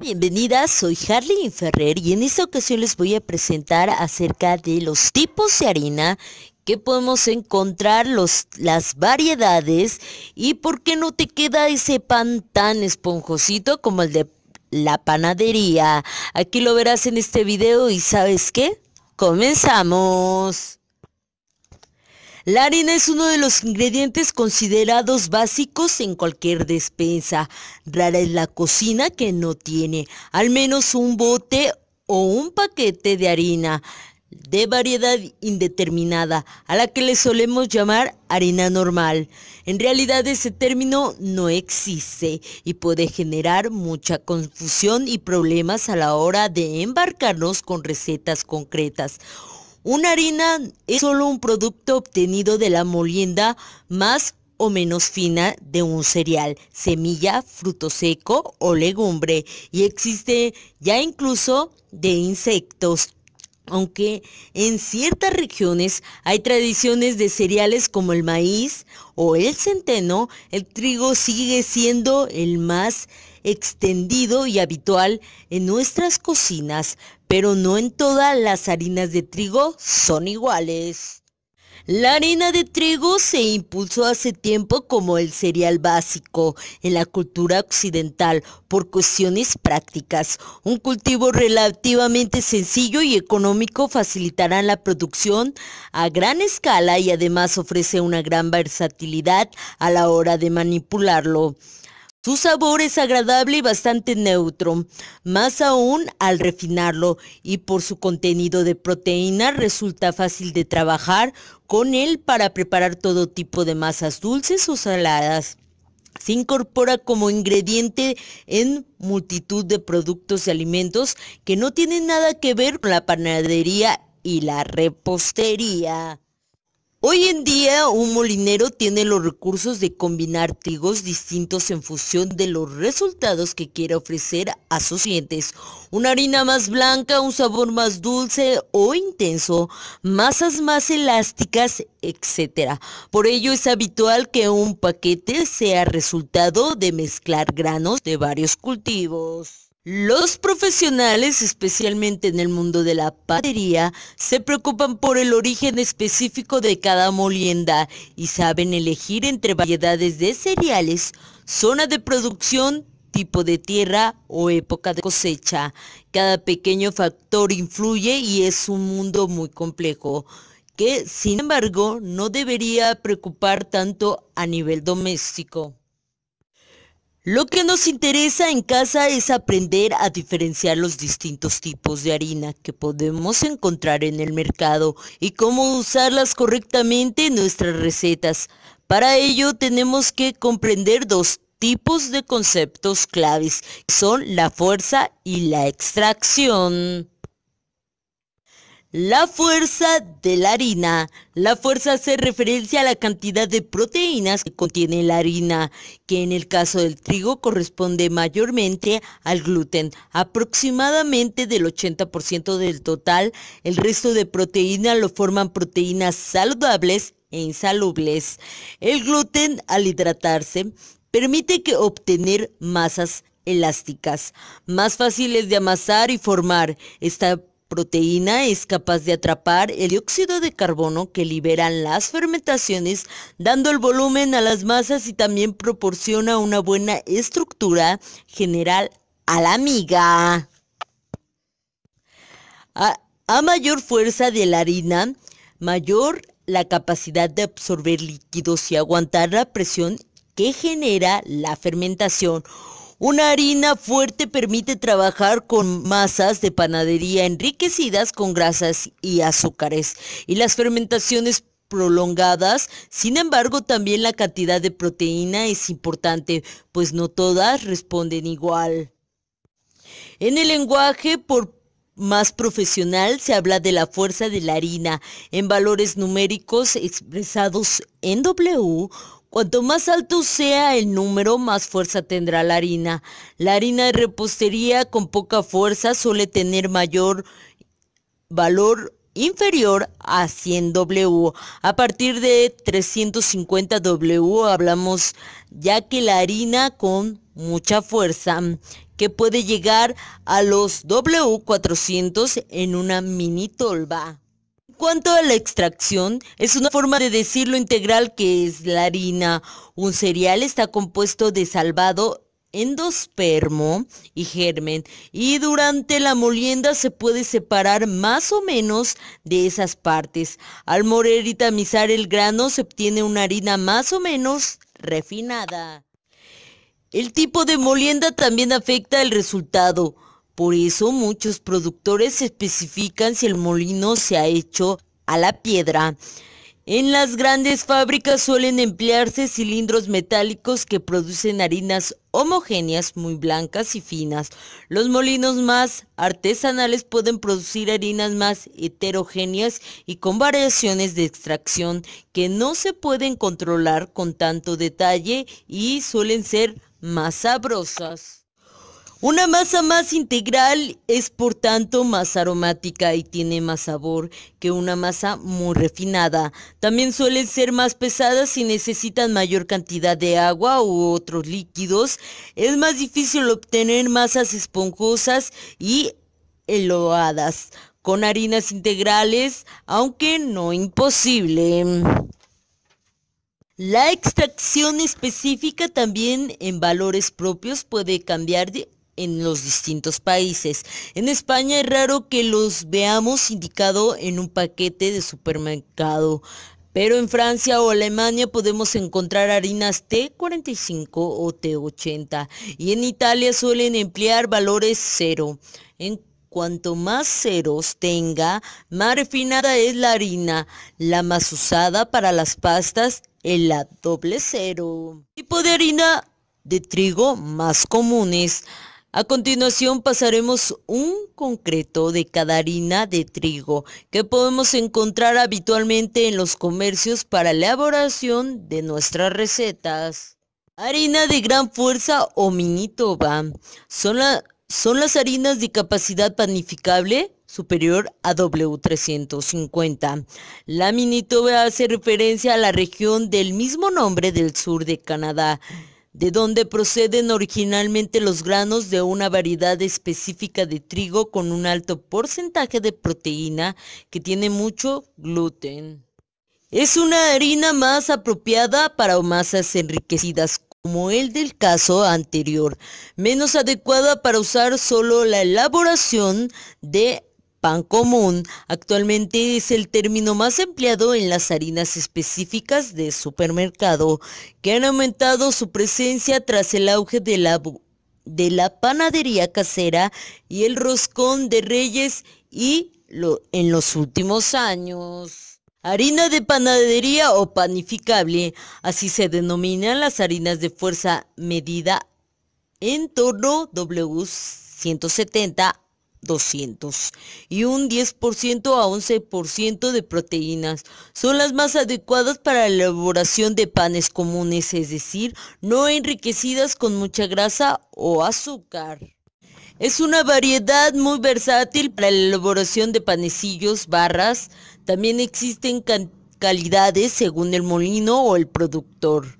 Bienvenidas, soy Harley Ferrer y en esta ocasión les voy a presentar acerca de los tipos de harina que podemos encontrar, los, las variedades y por qué no te queda ese pan tan esponjosito como el de la panadería. Aquí lo verás en este video y ¿sabes qué? ¡Comenzamos! La harina es uno de los ingredientes considerados básicos en cualquier despensa. Rara es la cocina que no tiene al menos un bote o un paquete de harina de variedad indeterminada, a la que le solemos llamar harina normal. En realidad ese término no existe y puede generar mucha confusión y problemas a la hora de embarcarnos con recetas concretas. Una harina es solo un producto obtenido de la molienda más o menos fina de un cereal, semilla, fruto seco o legumbre y existe ya incluso de insectos. Aunque en ciertas regiones hay tradiciones de cereales como el maíz o el centeno, el trigo sigue siendo el más extendido y habitual en nuestras cocinas, pero no en todas las harinas de trigo son iguales. La harina de trigo se impulsó hace tiempo como el cereal básico en la cultura occidental por cuestiones prácticas. Un cultivo relativamente sencillo y económico facilitará la producción a gran escala y además ofrece una gran versatilidad a la hora de manipularlo. Su sabor es agradable y bastante neutro, más aún al refinarlo y por su contenido de proteína resulta fácil de trabajar con él para preparar todo tipo de masas dulces o saladas. Se incorpora como ingrediente en multitud de productos y alimentos que no tienen nada que ver con la panadería y la repostería. Hoy en día un molinero tiene los recursos de combinar trigos distintos en función de los resultados que quiere ofrecer a sus clientes. Una harina más blanca, un sabor más dulce o intenso, masas más elásticas, etc. Por ello es habitual que un paquete sea resultado de mezclar granos de varios cultivos. Los profesionales, especialmente en el mundo de la patería, se preocupan por el origen específico de cada molienda y saben elegir entre variedades de cereales, zona de producción, tipo de tierra o época de cosecha. Cada pequeño factor influye y es un mundo muy complejo que, sin embargo, no debería preocupar tanto a nivel doméstico. Lo que nos interesa en casa es aprender a diferenciar los distintos tipos de harina que podemos encontrar en el mercado y cómo usarlas correctamente en nuestras recetas. Para ello tenemos que comprender dos tipos de conceptos claves, son la fuerza y la extracción. La fuerza de la harina. La fuerza hace referencia a la cantidad de proteínas que contiene la harina, que en el caso del trigo corresponde mayormente al gluten, aproximadamente del 80% del total. El resto de proteínas lo forman proteínas saludables e insalubles. El gluten, al hidratarse, permite que obtener masas elásticas, más fáciles de amasar y formar. Esta proteína es capaz de atrapar el dióxido de carbono que liberan las fermentaciones, dando el volumen a las masas y también proporciona una buena estructura general a la miga. A, mayor fuerza de la harina, mayor la capacidad de absorber líquidos y aguantar la presión que genera la fermentación. Una harina fuerte permite trabajar con masas de panadería enriquecidas con grasas y azúcares. Y las fermentaciones prolongadas. Sin embargo, también la cantidad de proteína es importante, pues no todas responden igual. En el lenguaje por más profesional se habla de la fuerza de la harina en valores numéricos expresados en W Cuanto más alto sea el número, más fuerza tendrá la harina. La harina de repostería con poca fuerza suele tener mayor valor inferior a 100 W. A partir de 350 W hablamos ya que la harina con mucha fuerza que puede llegar a los W400 en una mini tolva cuanto a la extracción, es una forma de decir lo integral que es la harina. Un cereal está compuesto de salvado, endospermo y germen y durante la molienda se puede separar más o menos de esas partes. Al moler y tamizar el grano se obtiene una harina más o menos refinada. El tipo de molienda también afecta el resultado. Por eso muchos productores especifican si el molino se ha hecho a la piedra. En las grandes fábricas suelen emplearse cilindros metálicos que producen harinas homogéneas muy blancas y finas. Los molinos más artesanales pueden producir harinas más heterogéneas y con variaciones de extracción que no se pueden controlar con tanto detalle y suelen ser más sabrosas. Una masa más integral es por tanto más aromática y tiene más sabor que una masa muy refinada. También suelen ser más pesadas y necesitan mayor cantidad de agua u otros líquidos. Es más difícil obtener masas esponjosas y eloadas con harinas integrales, aunque no imposible. La extracción específica también en valores propios puede cambiar de en los distintos países. En España es raro que los veamos indicado en un paquete de supermercado. Pero en Francia o Alemania podemos encontrar harinas T45 o T80 y en Italia suelen emplear valores cero. En cuanto más ceros tenga, más refinada es la harina, la más usada para las pastas es la doble cero. Tipo de harina de trigo más comunes. A continuación pasaremos un concreto de cada harina de trigo que podemos encontrar habitualmente en los comercios para la elaboración de nuestras recetas. Harina de gran fuerza o minitoba. Son, son las harinas de capacidad panificable superior a W350. La minitoba hace referencia a la región del mismo nombre del sur de Canadá de donde proceden originalmente los granos de una variedad específica de trigo con un alto porcentaje de proteína que tiene mucho gluten. Es una harina más apropiada para masas enriquecidas como el del caso anterior, menos adecuada para usar solo la elaboración de Pan común actualmente es el término más empleado en las harinas específicas de supermercado, que han aumentado su presencia tras el auge de la, de la panadería casera y el roscón de reyes y lo, en los últimos años. Harina de panadería o panificable, así se denominan las harinas de fuerza medida en torno W170 200 y un 10% a 11% de proteínas. Son las más adecuadas para la elaboración de panes comunes, es decir, no enriquecidas con mucha grasa o azúcar. Es una variedad muy versátil para la elaboración de panecillos, barras. También existen calidades según el molino o el productor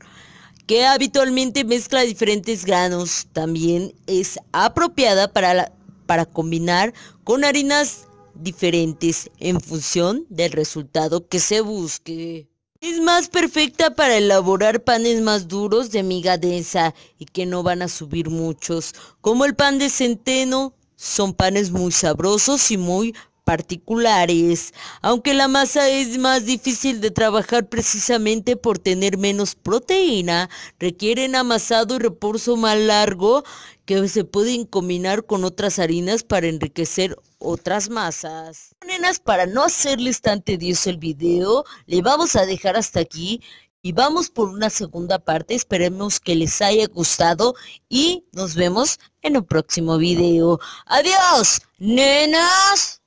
que habitualmente mezcla diferentes granos. También es apropiada para la para combinar con harinas diferentes en función del resultado que se busque. Es más perfecta para elaborar panes más duros de miga densa y que no van a subir muchos, como el pan de centeno. Son panes muy sabrosos y muy particulares, aunque la masa es más difícil de trabajar precisamente por tener menos proteína, requieren amasado y reposo más largo que se pueden combinar con otras harinas para enriquecer otras masas. Nenas, para no hacerles tan tedioso el video, le vamos a dejar hasta aquí y vamos por una segunda parte. Esperemos que les haya gustado y nos vemos en un próximo video. Adiós, nenas.